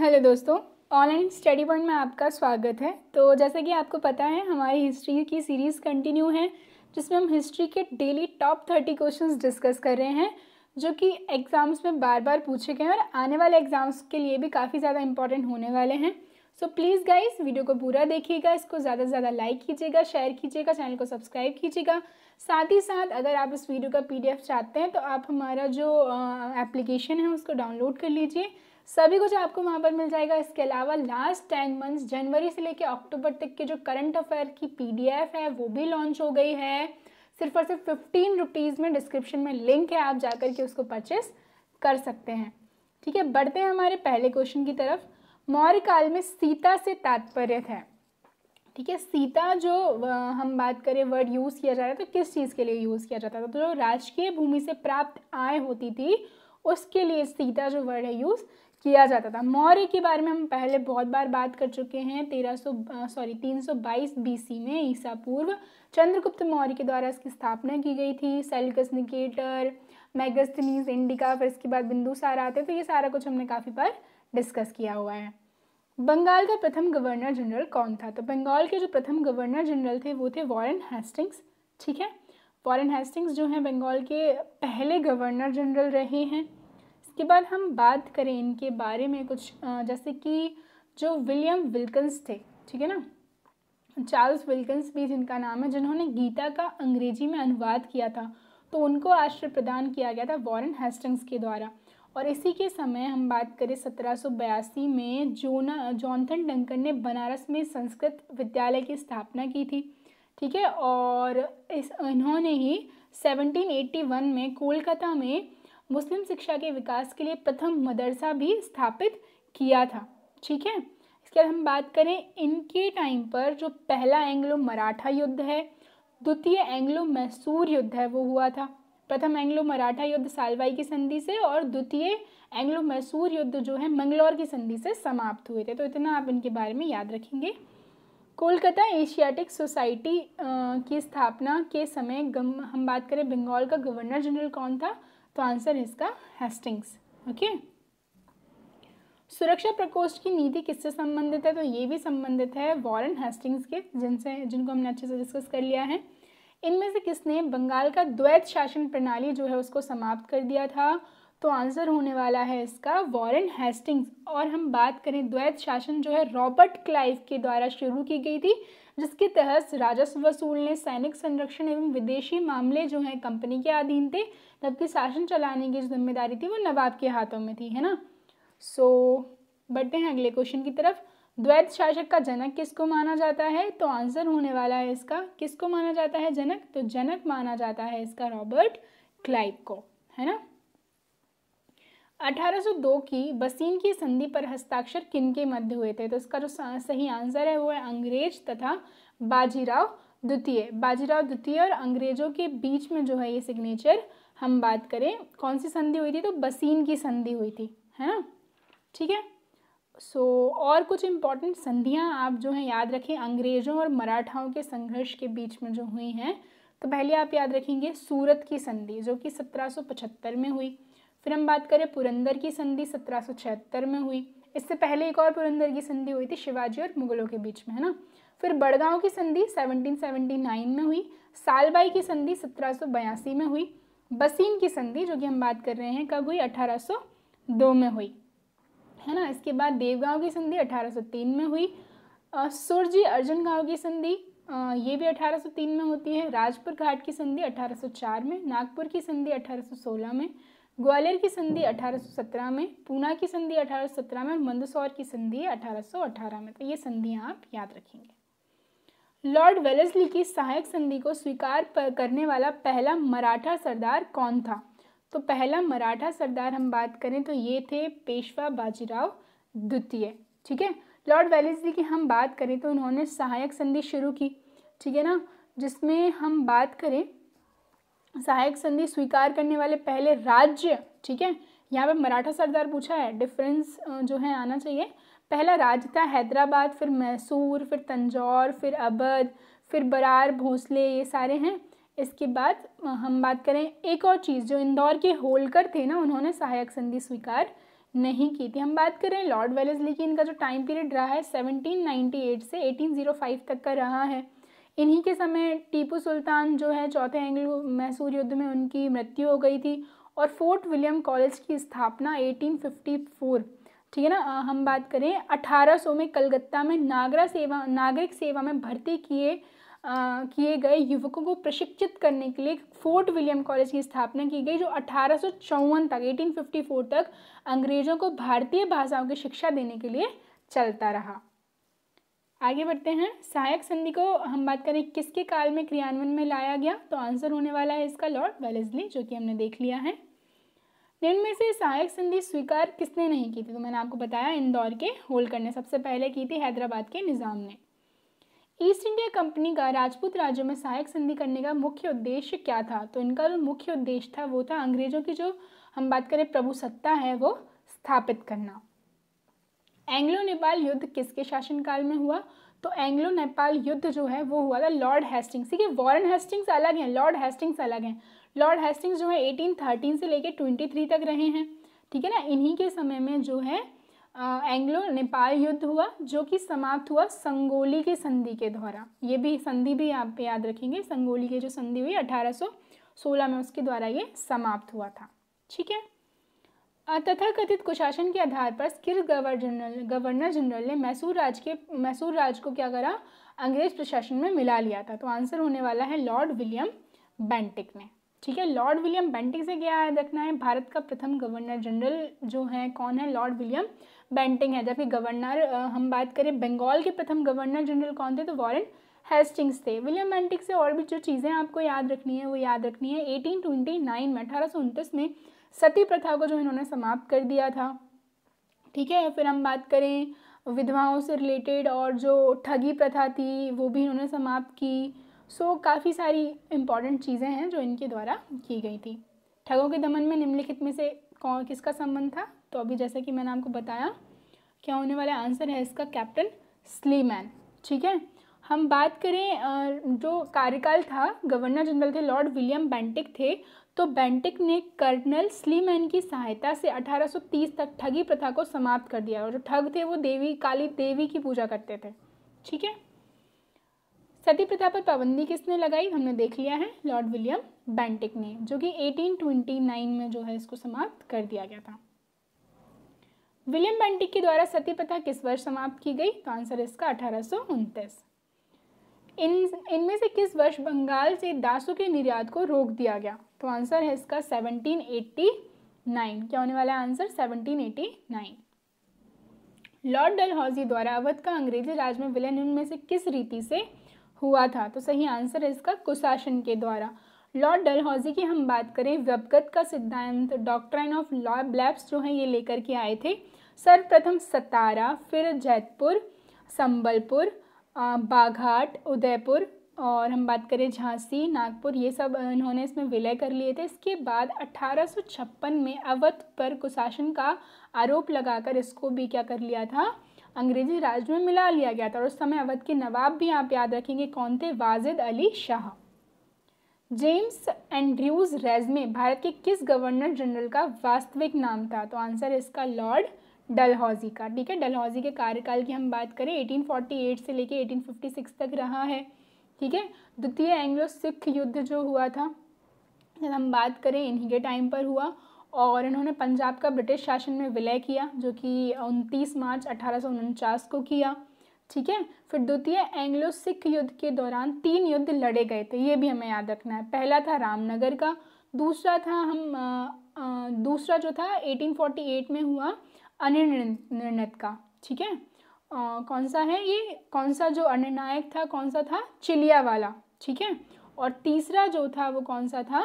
hello दोस्तों online study point में आपका स्वागत है तो जैसे कि आपको पता है हमारी हिस्ट्री की सीरीज़ कंटिन्यू है जिसमें हम हिस्ट्री के daily top thirty questions discuss कर रहे हैं जो कि एग्ज़ाम्स में बार बार पूछे गए हैं और आने वाले एग्ज़ाम्स के लिए भी काफ़ी ज़्यादा इंपॉर्टेंट होने वाले हैं सो प्लीज़ गाइज़ वीडियो को पूरा देखिएगा इसको ज़्यादा से ज़्यादा लाइक कीजिएगा शेयर कीजिएगा चैनल को सब्सक्राइब कीजिएगा साथ ही साथ अगर आप इस वीडियो का पीडीएफ चाहते हैं तो आप हमारा जो एप्लीकेशन है उसको डाउनलोड कर लीजिए सभी कुछ आपको वहाँ पर मिल जाएगा इसके अलावा लास्ट टेन मंथ्स जनवरी से लेकर अक्टूबर तक के जो करंट अफेयर की पी है वो भी लॉन्च हो गई है सिर्फ और सिर्फ फिफ्टीन रुपीज़ में डिस्क्रिप्शन में लिंक है आप जाकर के उसको परचेस कर सकते हैं ठीक है बढ़ते हैं हमारे पहले क्वेश्चन की तरफ मौर्य काल में सीता से तात्पर्य है ठीक है सीता जो हम बात करें वर्ड यूज़ किया जा रहा है तो किस चीज़ के लिए यूज़ किया जाता था तो जो राजकीय भूमि से प्राप्त आय होती थी उसके लिए सीता जो वर्ड है यूज़ किया जाता था मौर्य के बारे में हम पहले बहुत बार बात कर चुके हैं तेरह सौ सॉरी तीन सौ बाईस बीसी में ईसा पूर्व चंद्रगुप्त मौर्य के द्वारा इसकी स्थापना की गई थी सेल्कस निकेटर मैगस्थनीज इंडिका फिर इसके बाद सारा आते तो ये सारा कुछ हमने काफ़ी बार डिस्कस किया हुआ है बंगाल का प्रथम गवर्नर जनरल कौन था तो बंगाल के जो प्रथम गवर्नर जनरल थे वो थे वॉरेन हेस्टिंग्स ठीक है वॉरेन हेस्टिंग्स जो हैं बंगाल के पहले गवर्नर जनरल रहे हैं इसके बाद हम बात करें इनके बारे में कुछ जैसे कि जो विलियम विल्कन्स थे ठीक है ना चार्ल्स विल्कन्स भी जिनका नाम है जिन्होंने गीता का अंग्रेजी में अनुवाद किया था तो उनको आश्रय प्रदान किया गया था वॉरेन हेस्टिंग्स के द्वारा और इसी के समय हम बात करें सत्रह में जोना जॉनथन डंकन ने बनारस में संस्कृत विद्यालय की स्थापना की थी ठीक है और इस इन्होंने ही 1781 में कोलकाता में मुस्लिम शिक्षा के विकास के लिए प्रथम मदरसा भी स्थापित किया था ठीक है इसके बाद हम बात करें इनके टाइम पर जो पहला एंग्लो मराठा युद्ध है द्वितीय एंग्लो मैसूर युद्ध है वो हुआ था प्रथम एंग्लो मराठा युद्ध सालवाई की संधि से और द्वितीय एंग्लो मैसूर युद्ध जो है मंगलौर की संधि से समाप्त हुए थे तो इतना आप इनके बारे में याद रखेंगे कोलकाता एशियाटिक सोसाइटी की स्थापना के समय हम बात करें बंगाल का गवर्नर जनरल कौन था तो आंसर इसका हेस्टिंग्स ओके सुरक्षा प्रकोष्ठ की नीति किससे संबंधित है तो ये भी संबंधित है वॉरेन हेस्टिंग्स के जिनसे जिनको हमने अच्छे से डिस्कस कर लिया है इनमें से किसने बंगाल का द्वैत शासन प्रणाली जो है उसको समाप्त कर दिया था तो आंसर होने वाला है इसका वॉरेन हेस्टिंग्स और हम बात करें द्वैत शासन जो है रॉबर्ट क्लाइव के द्वारा शुरू की गई थी जिसके तहत राजस्व वसूल ने सैनिक संरक्षण एवं विदेशी मामले जो हैं कंपनी के अधीन थे जबकि शासन चलाने की जिम्मेदारी थी वो नवाब के हाथों में थी है ना सो so, बढ़ते हैं अगले क्वेश्चन की तरफ द्वैत शासक का जनक किसको माना जाता है तो आंसर होने वाला है इसका किसको माना जाता है जनक तो जनक माना जाता है इसका रॉबर्ट क्लाइव को है ना 1802 की बसीन की संधि पर हस्ताक्षर किनके मध्य हुए थे तो इसका जो सही आंसर है वो है अंग्रेज तथा बाजीराव द्वितीय बाजीराव द्वितीय और अंग्रेजों के बीच में जो है ये सिग्नेचर हम बात करें कौन सी संधि हुई थी तो बसीन की संधि हुई थी है ना ठीक है सो so, और कुछ इम्पॉर्टेंट संधियाँ आप जो हैं याद रखें अंग्रेज़ों और मराठाओं के संघर्ष के बीच में जो हुई हैं तो पहले आप याद रखेंगे सूरत की संधि जो कि 1775 में हुई फिर हम बात करें पुरंदर की संधि सत्रह में हुई इससे पहले एक और पुरंदर की संधि हुई थी शिवाजी और मुगलों के बीच में है ना फिर बड़गांव की संधि 1779 में हुई सालबाई की संधि सत्रह में हुई बसीन की संधि जो कि हम बात कर रहे हैं कब हुई 1802 में हुई है ना इसके बाद देवगांव की संधि 1803 में हुई सुरजी अर्जुन गांव की संधि ये भी 1803 में होती है राजपुर घाट की संधि 1804 में नागपुर की संधि 1816 में ग्वालियर की संधि 1817 में पूना की संधि 1817 में और मंदसौर की संधि 1818 में तो ये संधियाँ आप याद रखेंगे लॉर्ड वेलेसली की सहायक संधि को स्वीकार करने वाला पहला मराठा सरदार कौन था तो पहला मराठा सरदार हम बात करें तो ये थे पेशवा बाजीराव द्वितीय ठीक है लॉर्ड वेलेसली की हम बात करें तो उन्होंने सहायक संधि शुरू की ठीक है ना जिसमें हम बात करें सहायक संधि स्वीकार करने वाले पहले राज्य ठीक है यहाँ पे मराठा सरदार पूछा है डिफरेंस जो है आना चाहिए पहला राज्य था हैदराबाद फिर मैसूर फिर तंजौर फिर अबध फिर बरार भोसले ये सारे हैं इसके बाद हम बात करें एक और चीज़ जो इंदौर के होलकर थे ना उन्होंने सहायक संधि स्वीकार नहीं की थी हम बात करें लॉर्ड वेलेसली की इनका जो टाइम पीरियड रहा है 1798 से 1805 तक का रहा है इन्हीं के समय टीपू सुल्तान जो है चौथे एंग्लो मैसूर युद्ध में उनकी मृत्यु हो गई थी और फोर्ट विलियम कॉलेज की स्थापना 1854 ठीक है ना हम बात करें 1800 में कलकत्ता में नागरा सेवा नागरिक सेवा में भर्ती किए किए गए युवकों को प्रशिक्षित करने के लिए फोर्ट विलियम कॉलेज की स्थापना की गई जो अठारह तक 1854 तक अंग्रेज़ों को भारतीय भाषाओं की शिक्षा देने के लिए चलता रहा आगे बढ़ते हैं सहायक संधि को हम बात करें किसके काल में क्रियान्वयन में लाया गया तो आंसर होने वाला है इसका लॉर्ड वेलेजली जो कि हमने देख लिया है निम्न में से सहायक संधि स्वीकार किसने नहीं की थी तो मैंने आपको बताया इंदौर के होलकर ने सबसे पहले की थी हैदराबाद के निज़ाम ने ईस्ट इंडिया कंपनी का राजपूत राज्यों में सहायक संधि करने का मुख्य उद्देश्य क्या था तो इनका जो मुख्य उद्देश्य था वो था अंग्रेजों की जो हम बात करें प्रभुसत्ता है वो स्थापित करना एंग्लो नेपाल युद्ध किसके शासनकाल में हुआ तो एंग्लो नेपाल युद्ध जो है वो हुआ था लॉर्ड हेस्टिंग्स ठीक है वॉरन हेस्टिंग्स अलग हैं लॉर्ड हेस्टिंग्स अलग हैं लॉर्ड हेस्टिंग्स जो है 1813 से लेकर 23 तक रहे हैं ठीक है ना इन्हीं के समय में जो है एंग्लो नेपाल युद्ध हुआ जो कि समाप्त हुआ संगोली की संधि के द्वारा ये भी संधि भी आप याद रखेंगे संगोली की जो संधि हुई अठारह सोलह में उसके द्वारा ये समाप्त हुआ था ठीक है तथाकथित कुशासन के आधार पर स्किल गवर्नर जनरल गवर्नर जनरल ने मैसूर राज के मैसूर राज को क्या करा अंग्रेज प्रशासन में मिला लिया था तो आंसर होने वाला है लॉर्ड विलियम बेंटिक ने ठीक है लॉर्ड विलियम बेंटिक से क्या याद रखना है भारत का प्रथम गवर्नर जनरल जो है कौन है लॉर्ड विलियम बेंटिंग है जबकि गवर्नर हम बात करें बंगाल के प्रथम गवर्नर जनरल कौन थे तो वॉरन हेस्टिंग्स थे विलियम बेंटिक से और भी जो चीज़ें आपको याद रखनी है वो याद रखनी है एटीन ट्वेंटी नाइन में अठारह में सती प्रथा को जो इन्होंने समाप्त कर दिया था ठीक है फिर हम बात करें विधवाओं से रिलेटेड और जो ठगी प्रथा थी वो भी इन्होंने समाप्त की सो so, काफ़ी सारी इम्पॉर्टेंट चीज़ें हैं जो इनके द्वारा की गई थी ठगों के दमन में निम्नलिखित में से कौन किसका संबंध था तो अभी जैसा कि मैंने आपको बताया क्या होने वाला आंसर है इसका कैप्टन स्लीमैन ठीक है हम बात करें जो कार्यकाल था गवर्नर जनरल थे लॉर्ड विलियम बैंटिक थे तो बेंटिक ने कर्नल स्लीमैन की सहायता से 1830 तक ठगी प्रथा को समाप्त कर दिया और जो ठग थे वो देवी काली देवी की पूजा करते थे ठीक है सती प्रथा पर पाबंदी किसने लगाई हमने देख लिया है लॉर्ड विलियम बेंटिक ने जो कि 1829 में जो है इसको समाप्त कर दिया गया था विलियम बेंटिक के द्वारा सती प्रथा किस वर्ष समाप्त की गई तो आंसर इसका अठारह इन इनमें से किस वर्ष बंगाल से दासों के निर्यात को रोक दिया गया तो आंसर है इसका 1789 क्या होने वाला है आंसर 1789 लॉर्ड डलहौजी द्वारा अवध का अंग्रेजी राज में विलयन उनमें से किस रीति से हुआ था तो सही आंसर है इसका कुशासन के द्वारा लॉर्ड डलहौजी की हम बात करें व्यवगत का सिद्धांत डॉक्ट्राइन ऑफ लॉ ब्लैब्स जो है ये लेकर के आए थे सर्वप्रथम सतारा फिर जैतपुर संबलपुर बाघाट उदयपुर और हम बात करें झांसी नागपुर ये सब इन्होंने इसमें विलय कर लिए थे इसके बाद 1856 में अवध पर कुशासन का आरोप लगाकर इसको भी क्या कर लिया था अंग्रेजी राज में मिला लिया गया था और उस समय अवध के नवाब भी आप याद रखेंगे कौन थे वाजिद अली शाह जेम्स एंड्रयूज रेजमे भारत के किस गवर्नर जनरल का वास्तविक नाम था तो आंसर इसका लॉर्ड डलहौजी का ठीक है डलहौजी के कार्यकाल की हम बात करें 1848 से लेके 1856 तक रहा है ठीक है द्वितीय एंग्लो सिख युद्ध जो हुआ था जब हम बात करें इन्हीं के टाइम पर हुआ और इन्होंने पंजाब का ब्रिटिश शासन में विलय किया जो कि उनतीस मार्च अठारह को किया ठीक है फिर द्वितीय एंग्लो सिख युद्ध के दौरान तीन युद्ध लड़े गए थे ये भी हमें याद रखना है पहला था रामनगर का दूसरा था हम आ, आ, दूसरा जो था 1848 में हुआ अनिर्णित का ठीक है आ, कौन सा है ये कौन सा जो अनिर्णायक था कौन सा था चिलिया वाला ठीक है और तीसरा जो था वो कौन सा था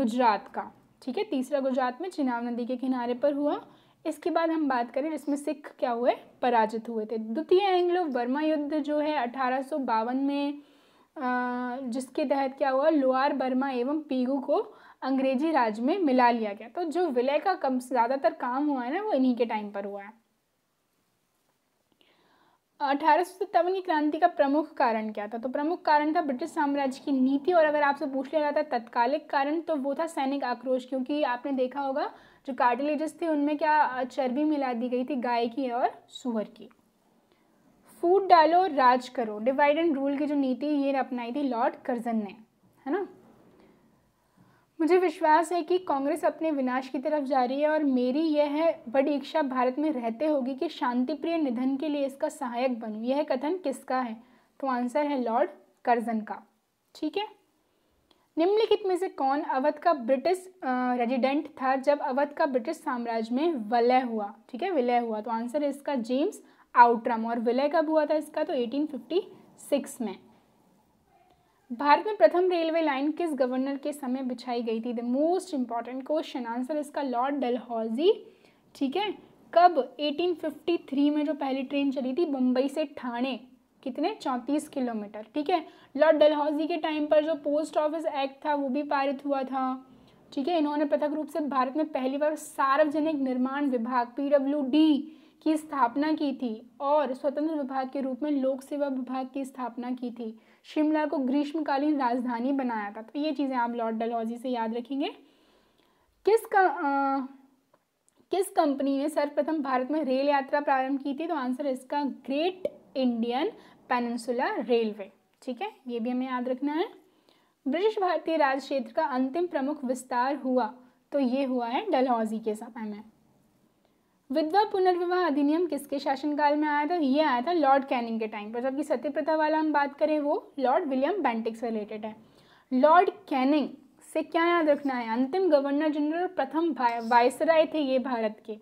गुजरात का ठीक है तीसरा गुजरात में चिनाव नदी के किनारे पर हुआ इसके बाद हम बात करें जिसमें सिख क्या हुए पराजित हुए थे द्वितीय एंग्लो वर्मा युद्ध जो है अठारह में जिसके तहत क्या हुआ लोअर बर्मा एवं पीगू को अंग्रेजी राज में मिला लिया गया तो जो विलय का कम ज़्यादातर काम हुआ है ना वो इन्हीं के टाइम पर हुआ है अठारह की क्रांति का प्रमुख कारण क्या था तो प्रमुख कारण था ब्रिटिश साम्राज्य की नीति और अगर आपसे पूछ लिया जाता है तत्कालिक कारण तो वो था सैनिक आक्रोश क्योंकि आपने देखा होगा जो कार्टिलेजेस थे उनमें क्या चर्बी मिला दी गई थी गाय की और सुअर की फूड डालो राज करो डिवाइड एंड रूल की जो नीति ये अपनाई थी लॉर्ड कर्जन ने है ना मुझे विश्वास है कि कांग्रेस अपने विनाश की तरफ जा रही है और मेरी यह है बड़ी इच्छा भारत में रहते होगी कि शांतिप्रिय निधन के लिए इसका सहायक बनूं यह कथन किसका है तो आंसर है लॉर्ड कर्जन का ठीक है निम्नलिखित में से कौन अवध का ब्रिटिश रेजिडेंट था जब अवध का ब्रिटिश साम्राज्य में वलय हुआ ठीक है विलय हुआ तो आंसर है इसका जेम्स आउट्रम और विलय कब हुआ था इसका तो 1856 में भारत में प्रथम रेलवे लाइन किस गवर्नर के समय बिछाई गई थी the most important question answer इसका लॉर्ड डलहौजी ठीक है कब 1853 में जो पहली ट्रेन चली थी बम्बई से ठाणे कितने 34 किलोमीटर ठीक है लॉर्ड डलहौजी के टाइम पर जो पोस्ट ऑफिस एक्ट था वो भी पारित हुआ था ठीक है इन्होंने पृथक रूप से भारत में पहली बार सार्वजनिक निर्माण विभाग पीडब्ल्यूडी की स्थापना की थी और स्वतंत्र विभाग के रूप में लोक सेवा विभाग की स्थापना की थी शिमला को ग्रीष्मकालीन राजधानी बनाया था तो ये चीज़ें आप लॉर्ड डलहौजी से याद रखेंगे किस का, आ, किस कंपनी ने सर्वप्रथम भारत में रेल यात्रा प्रारंभ की थी तो आंसर इसका ग्रेट इंडियन पेनसुला रेलवे ठीक है ये भी हमें याद रखना है ब्रिटिश भारतीय राज क्षेत्र का अंतिम प्रमुख विस्तार हुआ तो ये हुआ है डलहौजी के समय में विधवा पुनर्विवाह अधिनियम किसके शासनकाल में आया था ये आया था लॉर्ड कैनिंग के टाइम पर जबकि सत्यप्रथा प्रथा वाला हम बात करें वो लॉर्ड विलियम बैंटिक से रिलेटेड है लॉर्ड कैनिंग से क्या याद रखना है अंतिम गवर्नर जनरल प्रथम वायसराय थे ये भारत के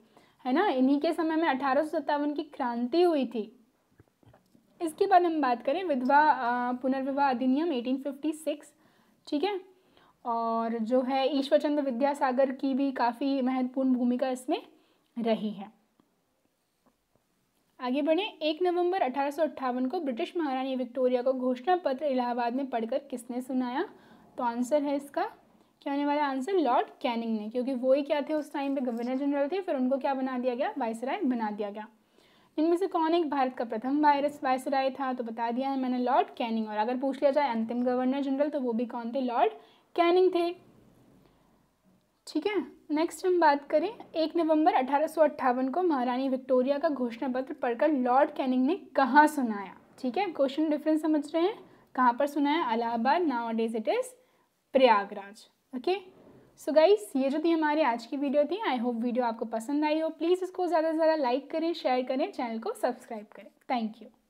है ना इन्हीं के समय में अठारह की क्रांति हुई थी इसके बाद हम बात करें विधवा पुनर्विवाह अधिनियम 1856 ठीक है और जो है ईश्वरचंद विद्यासागर की भी काफ़ी महत्वपूर्ण भूमिका इसमें रही हैं आगे बढ़े एक नवंबर अठारह को ब्रिटिश महारानी विक्टोरिया को घोषणा पत्र इलाहाबाद में पढ़कर किसने सुनाया तो आंसर है इसका क्या होने वाला आंसर लॉर्ड कैनिंग ने क्योंकि वो ही क्या थे उस टाइम पे गवर्नर जनरल थे फिर उनको क्या बना दिया गया वायसराय बना दिया गया इनमें से कौन एक भारत का प्रथम वायरस वायसराय था तो बता दिया है मैंने लॉर्ड कैनिंग और अगर पूछ लिया जाए अंतिम गवर्नर जनरल तो वो भी कौन थे लॉर्ड कैनिंग थे ठीक है नेक्स्ट हम बात करें एक नवंबर अठारह को महारानी विक्टोरिया का घोषणा पत्र पढ़कर लॉर्ड कैनिंग ने कहाँ सुनाया ठीक है क्वेश्चन डिफरेंस समझ रहे हैं कहाँ पर सुनाया Allahabad nowadays it is Prayagraj okay so guys ये जो थी हमारी आज की वीडियो थी आई होप वीडियो आपको पसंद आई हो प्लीज़ इसको ज़्यादा से ज़्यादा लाइक करें शेयर करें चैनल को सब्सक्राइब करें थैंक यू